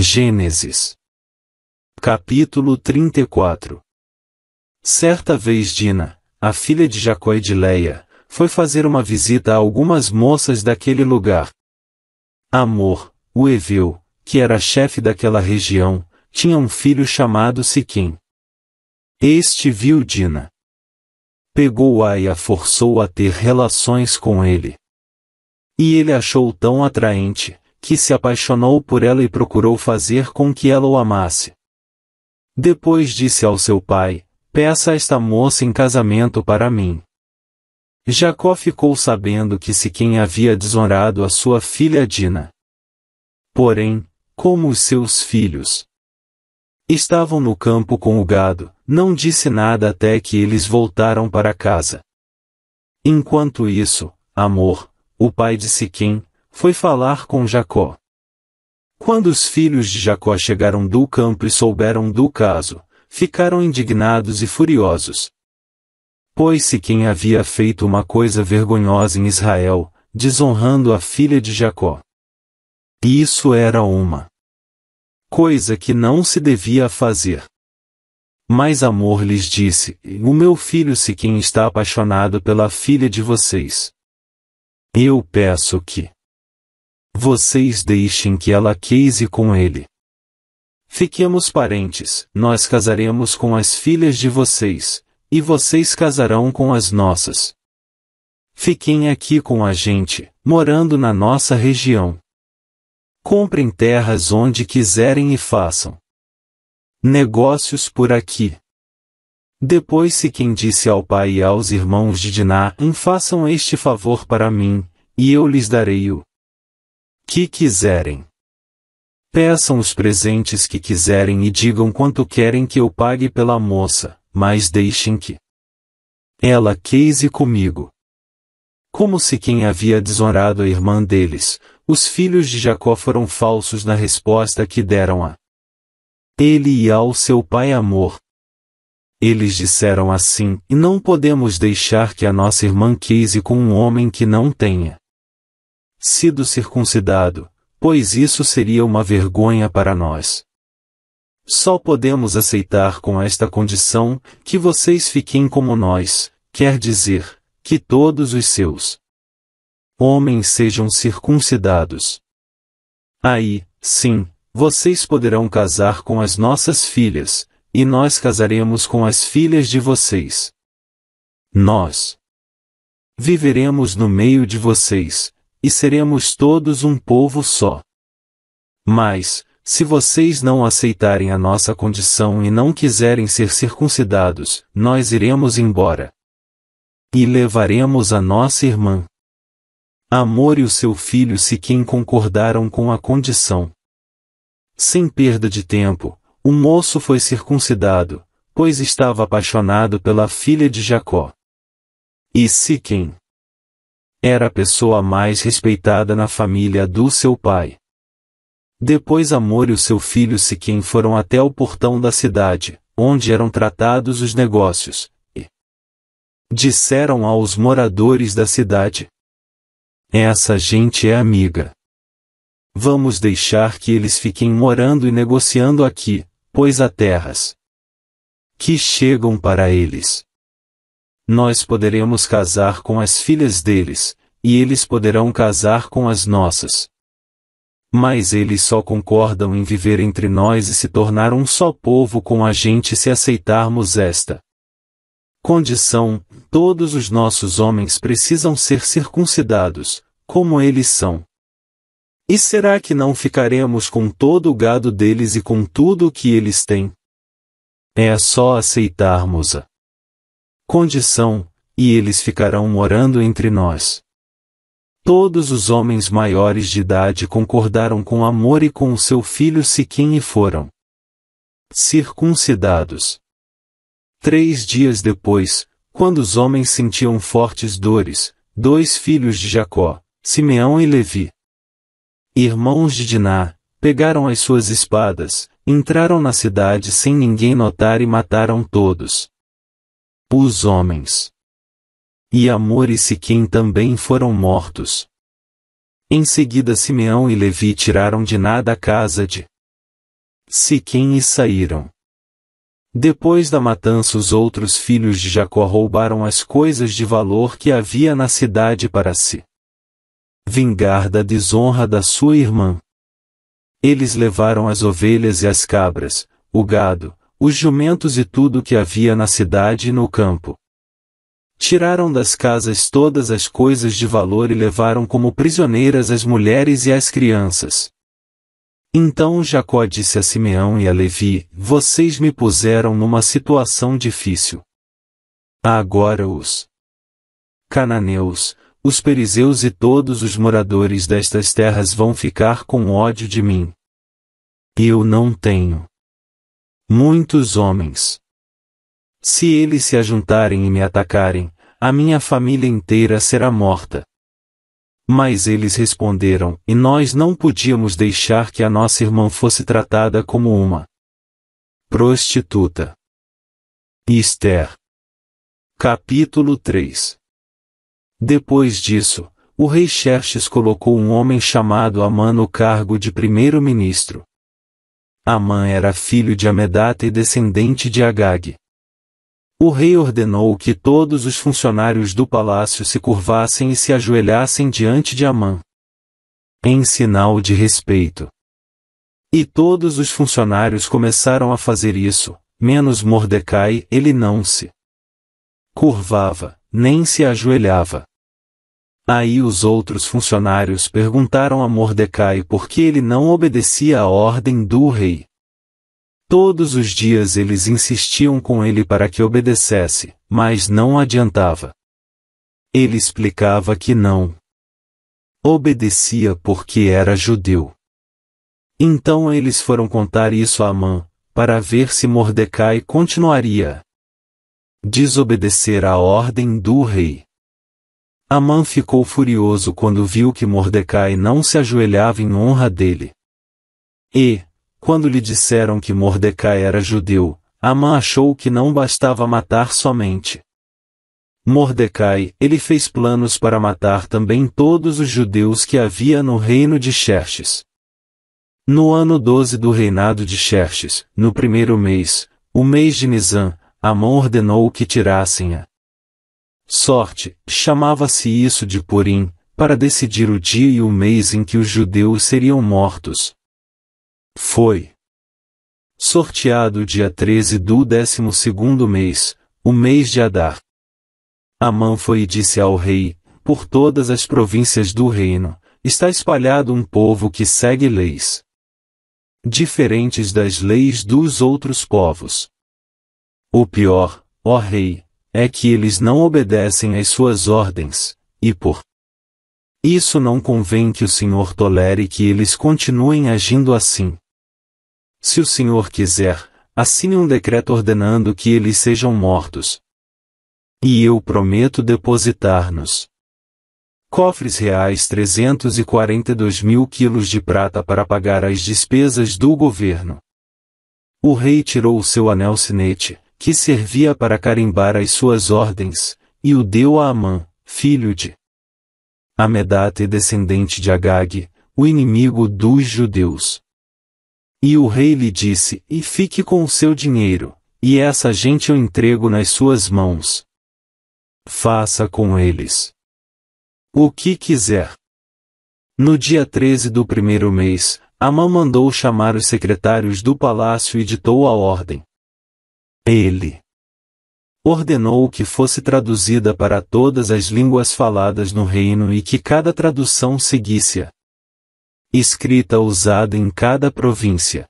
Gênesis. Capítulo 34 Certa vez Dina, a filha de Jacó e de Leia, foi fazer uma visita a algumas moças daquele lugar. Amor, o Eveu, que era chefe daquela região, tinha um filho chamado Siquim. Este viu Dina. Pegou-a e a forçou a ter relações com ele. E ele achou tão atraente, que se apaixonou por ela e procurou fazer com que ela o amasse. Depois disse ao seu pai: Peça esta moça em casamento para mim. Jacó ficou sabendo que Siquém havia desonrado a sua filha Dina. Porém, como os seus filhos estavam no campo com o gado, não disse nada até que eles voltaram para casa. Enquanto isso, Amor, o pai de Siquém, foi falar com Jacó. Quando os filhos de Jacó chegaram do campo e souberam do caso, ficaram indignados e furiosos. Pois-se quem havia feito uma coisa vergonhosa em Israel, desonrando a filha de Jacó. E isso era uma coisa que não se devia fazer. Mas Amor lhes disse: O meu filho se quem está apaixonado pela filha de vocês. Eu peço que vocês deixem que ela case com ele. Fiquemos parentes, nós casaremos com as filhas de vocês, e vocês casarão com as nossas. Fiquem aqui com a gente, morando na nossa região. Comprem terras onde quiserem e façam negócios por aqui. Depois se quem disse ao pai e aos irmãos de Diná: Façam este favor para mim, e eu lhes darei-o que quiserem. Peçam os presentes que quiserem e digam quanto querem que eu pague pela moça, mas deixem que ela case comigo. Como se quem havia desonrado a irmã deles, os filhos de Jacó foram falsos na resposta que deram a ele e ao seu pai amor. Eles disseram assim, e não podemos deixar que a nossa irmã case com um homem que não tenha sido circuncidado, pois isso seria uma vergonha para nós. Só podemos aceitar com esta condição que vocês fiquem como nós, quer dizer, que todos os seus homens sejam circuncidados. Aí, sim, vocês poderão casar com as nossas filhas, e nós casaremos com as filhas de vocês. Nós viveremos no meio de vocês, e seremos todos um povo só. Mas, se vocês não aceitarem a nossa condição e não quiserem ser circuncidados, nós iremos embora. E levaremos a nossa irmã. Amor e o seu filho se quem concordaram com a condição. Sem perda de tempo, o moço foi circuncidado, pois estava apaixonado pela filha de Jacó. E Siquem, era a pessoa mais respeitada na família do seu pai. Depois Amor e o seu filho Siquim foram até o portão da cidade, onde eram tratados os negócios, e disseram aos moradores da cidade: Essa gente é amiga. Vamos deixar que eles fiquem morando e negociando aqui, pois há terras que chegam para eles nós poderemos casar com as filhas deles, e eles poderão casar com as nossas. Mas eles só concordam em viver entre nós e se tornar um só povo com a gente se aceitarmos esta condição: todos os nossos homens precisam ser circuncidados, como eles são. E será que não ficaremos com todo o gado deles e com tudo o que eles têm? É só aceitarmos-a condição, e eles ficarão morando entre nós. Todos os homens maiores de idade concordaram com Amor e com o seu filho Siquim e foram circuncidados. Três dias depois, quando os homens sentiam fortes dores, dois filhos de Jacó, Simeão e Levi, irmãos de Diná, pegaram as suas espadas, entraram na cidade sem ninguém notar e mataram todos os homens. E Amor e Siquém também foram mortos. Em seguida Simeão e Levi tiraram de nada a casa de Siquém e saíram. Depois da matança os outros filhos de Jacó roubaram as coisas de valor que havia na cidade para si. Vingar da desonra da sua irmã. Eles levaram as ovelhas e as cabras, o gado, os jumentos e tudo que havia na cidade e no campo. Tiraram das casas todas as coisas de valor e levaram como prisioneiras as mulheres e as crianças. Então Jacó disse a Simeão e a Levi: Vocês me puseram numa situação difícil. Agora os cananeus, os perizeus e todos os moradores destas terras vão ficar com ódio de mim. Eu não tenho muitos homens. Se eles se ajuntarem e me atacarem, a minha família inteira será morta. Mas eles responderam, e nós não podíamos deixar que a nossa irmã fosse tratada como uma prostituta. Esther. Capítulo 3 Depois disso, o rei Xerxes colocou um homem chamado Amã no cargo de primeiro-ministro. Amã era filho de Amedata e descendente de Agag. O rei ordenou que todos os funcionários do palácio se curvassem e se ajoelhassem diante de Amã. Em sinal de respeito. E todos os funcionários começaram a fazer isso, menos Mordecai, ele não se curvava, nem se ajoelhava. Aí os outros funcionários perguntaram a Mordecai por que ele não obedecia à ordem do rei. Todos os dias eles insistiam com ele para que obedecesse, mas não adiantava. Ele explicava que não. Obedecia porque era judeu. Então eles foram contar isso a Amã, para ver se Mordecai continuaria. Desobedecer à ordem do rei. Amã ficou furioso quando viu que Mordecai não se ajoelhava em honra dele. E, quando lhe disseram que Mordecai era judeu, Amã achou que não bastava matar somente. Mordecai, ele fez planos para matar também todos os judeus que havia no reino de Xerxes. No ano 12 do reinado de Xerxes, no primeiro mês, o mês de Nisan, Amã ordenou que tirassem a Sorte, chamava-se isso de Purim, para decidir o dia e o mês em que os judeus seriam mortos. Foi sorteado o dia 13 do 12 mês, o mês de Adar. Amã foi e disse ao rei, por todas as províncias do reino, está espalhado um povo que segue leis diferentes das leis dos outros povos. O pior, ó rei, é que eles não obedecem às suas ordens, e por isso não convém que o Senhor tolere que eles continuem agindo assim. Se o Senhor quiser, assine um decreto ordenando que eles sejam mortos. E eu prometo depositar-nos cofres reais 342 mil quilos de prata para pagar as despesas do governo. O rei tirou o seu anel sinete, que servia para carimbar as suas ordens, e o deu a Amã, filho de Amedata e descendente de Agag, o inimigo dos judeus. E o rei lhe disse: E fique com o seu dinheiro, e essa gente eu entrego nas suas mãos. Faça com eles o que quiser. No dia 13 do primeiro mês, Amã mandou chamar os secretários do palácio e ditou a ordem: ele ordenou que fosse traduzida para todas as línguas faladas no reino e que cada tradução seguisse a escrita usada em cada província.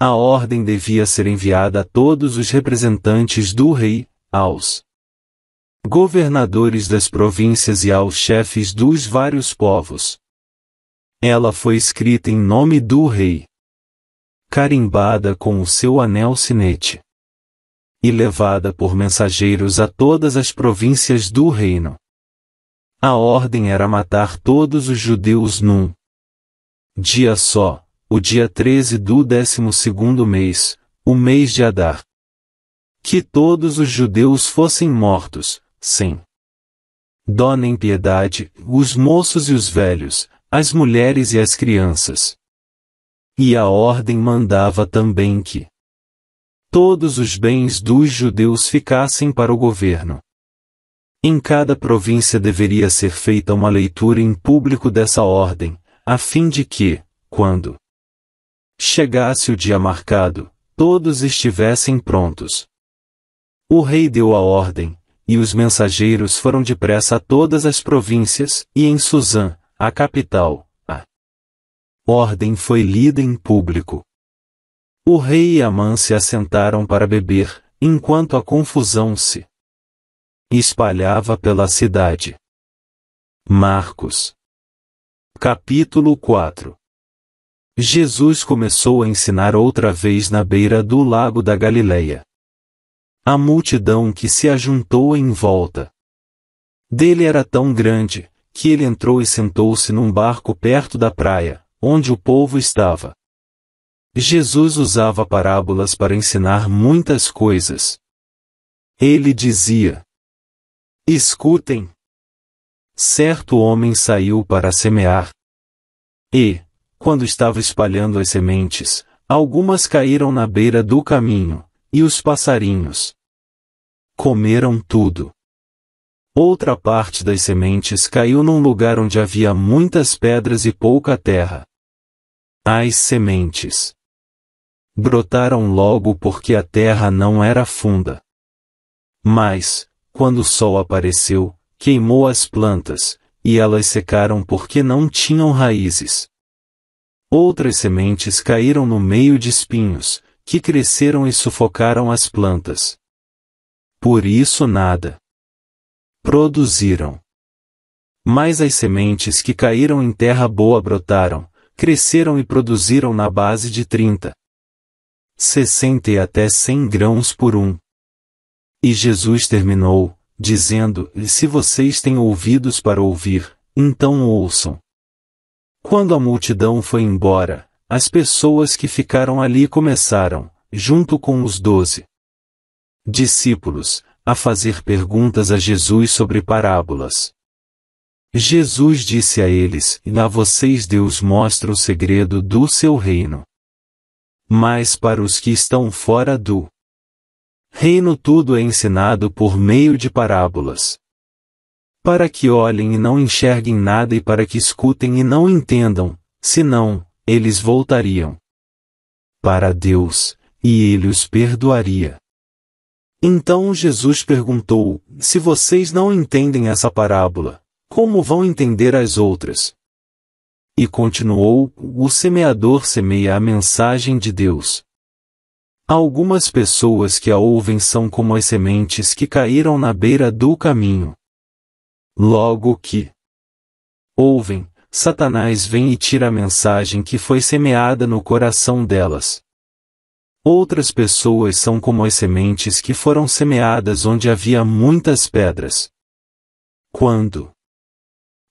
A ordem devia ser enviada a todos os representantes do rei, aos governadores das províncias e aos chefes dos vários povos. Ela foi escrita em nome do rei, carimbada com o seu anel sinete e levada por mensageiros a todas as províncias do reino. A ordem era matar todos os judeus num dia só, o dia 13 do décimo segundo mês, o mês de Adar. Que todos os judeus fossem mortos, sem dó nem piedade, os moços e os velhos, as mulheres e as crianças. E a ordem mandava também que todos os bens dos judeus ficassem para o governo. Em cada província deveria ser feita uma leitura em público dessa ordem, a fim de que, quando chegasse o dia marcado, todos estivessem prontos. O rei deu a ordem, e os mensageiros foram depressa a todas as províncias, e em Suzã, a capital, a ordem foi lida em público. O rei e Amã se assentaram para beber, enquanto a confusão se espalhava pela cidade. Marcos Capítulo 4 Jesus começou a ensinar outra vez na beira do lago da Galileia. A multidão que se ajuntou em volta dele era tão grande, que ele entrou e sentou-se num barco perto da praia, onde o povo estava. Jesus usava parábolas para ensinar muitas coisas. Ele dizia: Escutem. Certo homem saiu para semear. E, quando estava espalhando as sementes, algumas caíram na beira do caminho, e os passarinhos comeram tudo. Outra parte das sementes caiu num lugar onde havia muitas pedras e pouca terra. As sementes brotaram logo porque a terra não era funda. Mas, quando o sol apareceu, queimou as plantas, e elas secaram porque não tinham raízes. Outras sementes caíram no meio de espinhos, que cresceram e sufocaram as plantas. Por isso nada produziram. Mas as sementes que caíram em terra boa brotaram, cresceram e produziram na base de trinta, sessenta e até cem grãos por um. E Jesus terminou, dizendo: Se vocês têm ouvidos para ouvir, então ouçam. Quando a multidão foi embora, as pessoas que ficaram ali começaram, junto com os doze discípulos, a fazer perguntas a Jesus sobre parábolas. Jesus disse a eles: A vocês Deus mostra o segredo do seu reino mas para os que estão fora do reino tudo é ensinado por meio de parábolas. Para que olhem e não enxerguem nada e para que escutem e não entendam, senão, eles voltariam para Deus, e ele os perdoaria. Então Jesus perguntou: Se vocês não entendem essa parábola, como vão entender as outras? E continuou: O semeador semeia a mensagem de Deus. Algumas pessoas que a ouvem são como as sementes que caíram na beira do caminho. Logo que ouvem, Satanás vem e tira a mensagem que foi semeada no coração delas. Outras pessoas são como as sementes que foram semeadas onde havia muitas pedras. Quando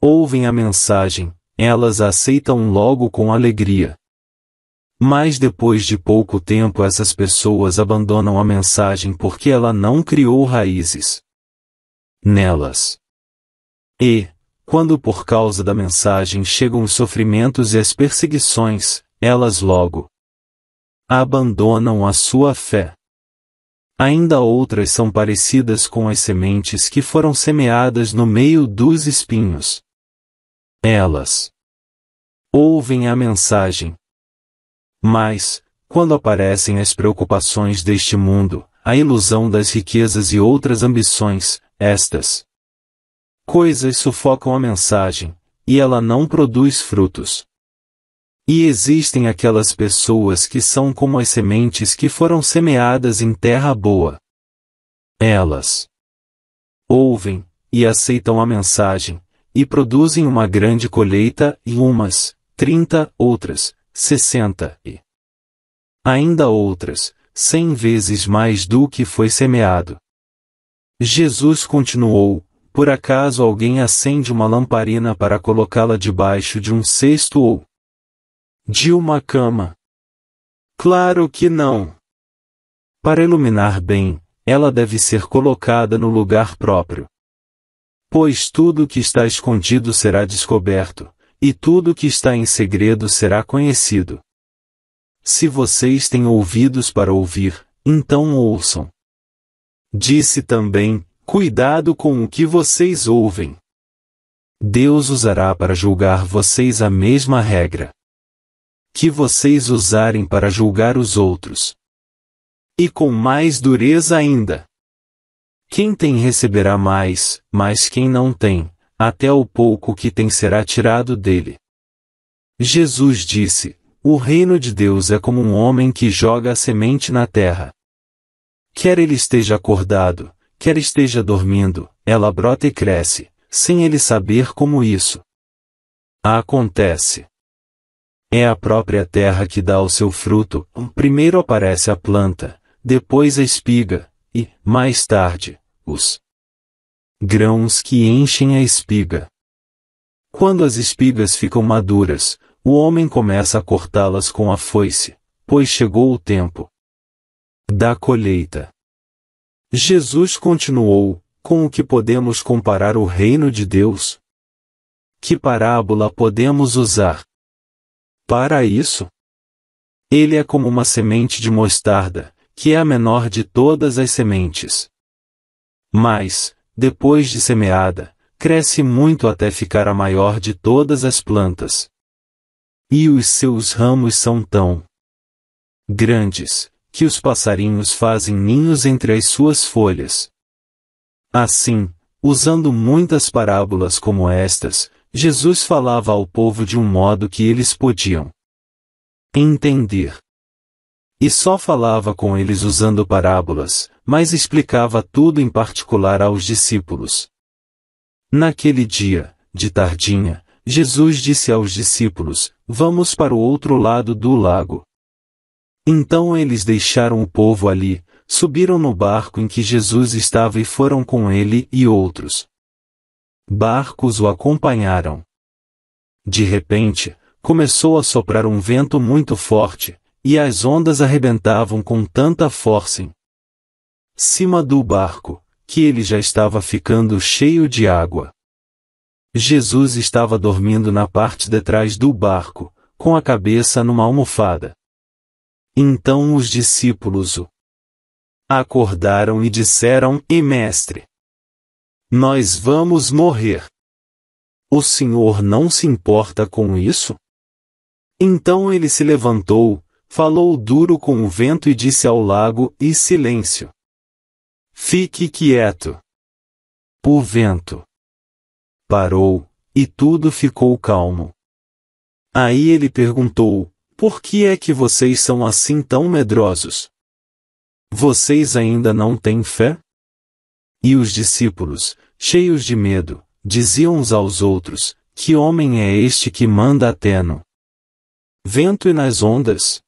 ouvem a mensagem, elas aceitam logo com alegria. Mas depois de pouco tempo essas pessoas abandonam a mensagem porque ela não criou raízes nelas. E, quando por causa da mensagem chegam os sofrimentos e as perseguições, elas logo abandonam a sua fé. Ainda outras são parecidas com as sementes que foram semeadas no meio dos espinhos. Elas ouvem a mensagem. Mas, quando aparecem as preocupações deste mundo, a ilusão das riquezas e outras ambições, estas coisas sufocam a mensagem, e ela não produz frutos. E existem aquelas pessoas que são como as sementes que foram semeadas em terra boa. Elas ouvem e aceitam a mensagem, e produzem uma grande colheita, e umas, trinta, outras, sessenta, e ainda outras, cem vezes mais do que foi semeado. Jesus continuou, por acaso alguém acende uma lamparina para colocá-la debaixo de um cesto ou de uma cama? Claro que não. Para iluminar bem, ela deve ser colocada no lugar próprio. Pois tudo que está escondido será descoberto, e tudo que está em segredo será conhecido. Se vocês têm ouvidos para ouvir, então ouçam. Disse também: Cuidado com o que vocês ouvem. Deus usará para julgar vocês a mesma regra que vocês usarem para julgar os outros. E com mais dureza ainda. Quem tem receberá mais, mas quem não tem, até o pouco que tem será tirado dele. Jesus disse: O reino de Deus é como um homem que joga a semente na terra. Quer ele esteja acordado, quer esteja dormindo, ela brota e cresce, sem ele saber como isso acontece. É a própria terra que dá o seu fruto, primeiro aparece a planta, depois a espiga, e, mais tarde, os grãos que enchem a espiga. Quando as espigas ficam maduras, o homem começa a cortá-las com a foice, pois chegou o tempo da colheita. Jesus continuou: Com o que podemos comparar o reino de Deus? Que parábola podemos usar? Para isso, ele é como uma semente de mostarda, que é a menor de todas as sementes. Mas, depois de semeada, cresce muito até ficar a maior de todas as plantas. E os seus ramos são tão grandes que os passarinhos fazem ninhos entre as suas folhas. Assim, usando muitas parábolas como estas, Jesus falava ao povo de um modo que eles podiam entender. E só falava com eles usando parábolas, mas explicava tudo em particular aos discípulos. Naquele dia, de tardinha, Jesus disse aos discípulos: Vamos para o outro lado do lago. Então eles deixaram o povo ali, subiram no barco em que Jesus estava e foram com ele e outros. Barcos o acompanharam. De repente, começou a soprar um vento muito forte, e as ondas arrebentavam com tanta força em cima do barco, que ele já estava ficando cheio de água. Jesus estava dormindo na parte de trás do barco, com a cabeça numa almofada. Então os discípulos o acordaram e disseram: E mestre, nós vamos morrer. O senhor não se importa com isso? Então ele se levantou, falou duro com o vento e disse ao lago: E silêncio. Fique quieto. O vento parou, e tudo ficou calmo. Aí ele perguntou: Por que é que vocês são assim tão medrosos? Vocês ainda não têm fé? E os discípulos, cheios de medo, diziam uns aos outros: Que homem é este que manda a Teno? Vento e nas ondas?